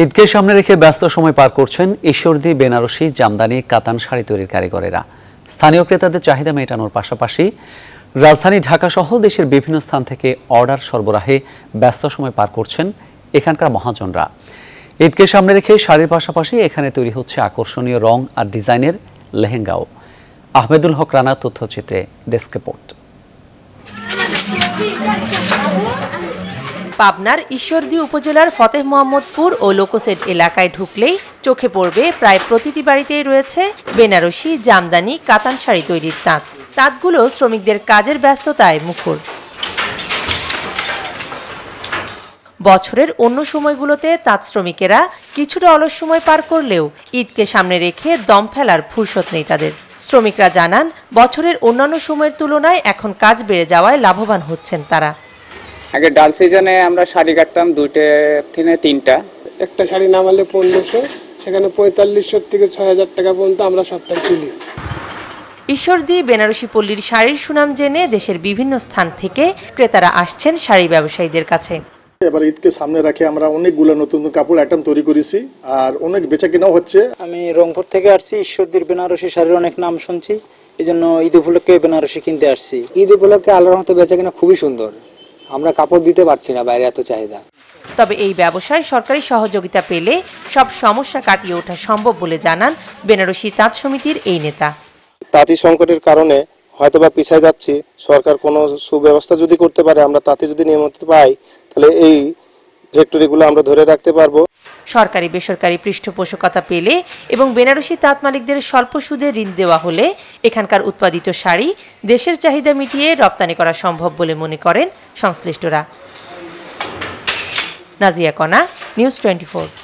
ঈদকে সামনে রেখে ব্যস্ত সময় পার করছেন ঈশ্বরদী বেনারসি জামদানি কাতান শাড়ি তৈরির কারিগরেরা স্থানীয় ক্রেতাদের চাহিদা মেটানোর পাশাপাশি রাজধানী ঢাকা সহ দেশের বিভিন্ন স্থান থেকে অর্ডার সরবরাহে ব্যস্ত সময় পার করছেন এখানকার মহাজনরা ঈদকে সামনে রেখে শাড়ির পাশাপাশি এখানে তৈরি হচ্ছে আকর্ষণীয় রং আর ডিজাইনের লেহেঙ্গাও আহমেদুল হক রানা তথ্যচিত্রে ডেস্ক রিপোর্ট পাবনার ঈশ্বরদী উপজেলার ফতেহ মোহাম্মদপুর ও লোকোসেট এলাকায় ঢুকলেই চোখে পড়বে প্রায় প্রতিটি বাড়িতেই রয়েছে বেনারসি জামদানি কাতান শাড়ি তৈরির তাঁত তাঁতগুলো শ্রমিকদের কাজের ব্যস্ততায় মুখর বছরের অন্য সময়গুলোতে তাঁত শ্রমিকেরা কিছুটা অলস সময় পার করলেও ঈদকে সামনে রেখে দম ফেলার ফুরসত নেই তাদের শ্রমিকরা জানান বছরের অন্যান্য সময়ের তুলনায় এখন কাজ বেড়ে যাওয়ায় লাভবান হচ্ছেন তারা আগে ডাল সিজনে আমরা শাড়ি কাটতাম দুইটে থেকে তিনটা একটা শাড়ি নামালে পনেরোশো সেখানে পঁয়তাল্লিশশো থেকে ছয় হাজার টাকা পর্যন্ত আমরা সপ্তাহে তুলি ঈশ্বরদী বেনারসি পল্লীর শাড়ির সুনাম জেনে দেশের বিভিন্ন স্থান থেকে ক্রেতারা আসছেন শাড়ি ব্যবসায়ীদের কাছে এবার ঈদকে সামনে রাখে আমরা অনেকগুলো নতুন কাপড় আইটেম তৈরি করেছি আর অনেক বেচা কেনাও হচ্ছে আমি রংপুর থেকে আসছি ঈশ্বরদীর বেনারসি শাড়ির অনেক নাম শুনছি এই জন্য ঈদ উপলক্ষে বেনারসি কিনতে আসছি ঈদ উপলক্ষে আল্লাহর মতো বেচা কেনা খুবই সুন্দর আমরা কাপড় দিতে পারছি না বাইরে এত চাহিদা তবে এই ব্যবসায় সরকারি সহযোগিতা পেলে সব সমস্যা কাটিয়ে ওঠা সম্ভব বলে জানান বেনারসি তাঁত সমিতির এই নেতা তাঁতি সংকটের কারণে হয়তো বা পিছায় যাচ্ছি সরকার কোনো সুব্যবস্থা যদি করতে পারে আমরা তাতে যদি নিয়মিত পাই তাহলে এই ফ্যাক্টরিগুলো আমরা ধরে রাখতে পারবো সরকারি বেসরকারি পৃষ্ঠপোষকতা পেলে এবং বেনারসি তাঁত মালিকদের স্বল্প সুদে ঋণ দেওয়া হলে এখানকার উৎপাদিত শাড়ি দেশের চাহিদা মিটিয়ে রপ্তানি করা সম্ভব বলে মনে করেন সংশ্লিষ্টরা নাজিয়া কণা নিউজ টোয়েন্টি